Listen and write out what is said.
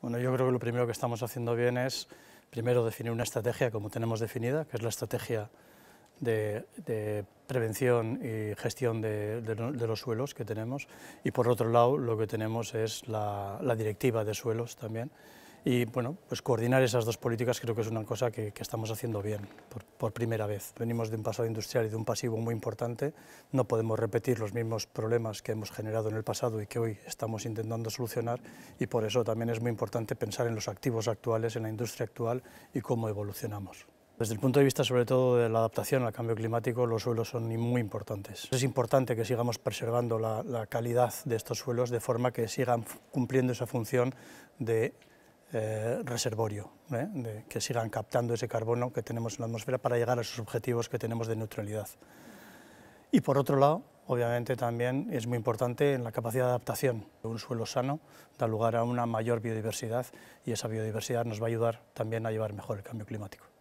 Bueno, yo creo que lo primero que estamos haciendo bien es, primero, definir una estrategia como tenemos definida, que es la estrategia de, prevención y gestión de, los suelos que tenemos. Y por otro lado, lo que tenemos es la directiva de suelos también, y bueno, pues coordinar esas dos políticas creo que es una cosa que, estamos haciendo bien por, primera vez. Venimos de un pasado industrial y de un pasivo muy importante. No podemos repetir los mismos problemas que hemos generado en el pasado y que hoy estamos intentando solucionar. Y por eso también es muy importante pensar en los activos actuales, en la industria actual y cómo evolucionamos. Desde el punto de vista sobre todo de la adaptación al cambio climático, los suelos son muy importantes. Es importante que sigamos preservando la calidad de estos suelos de forma que sigan cumpliendo esa función de eh, reservorio, ¿eh? De, que sigan captando ese carbono que tenemos en la atmósfera para llegar a esos objetivos que tenemos de neutralidad. Y por otro lado, obviamente también es muy importante en la capacidad de adaptación. Un suelo sano da lugar a una mayor biodiversidad y esa biodiversidad nos va a ayudar también a llevar mejor el cambio climático.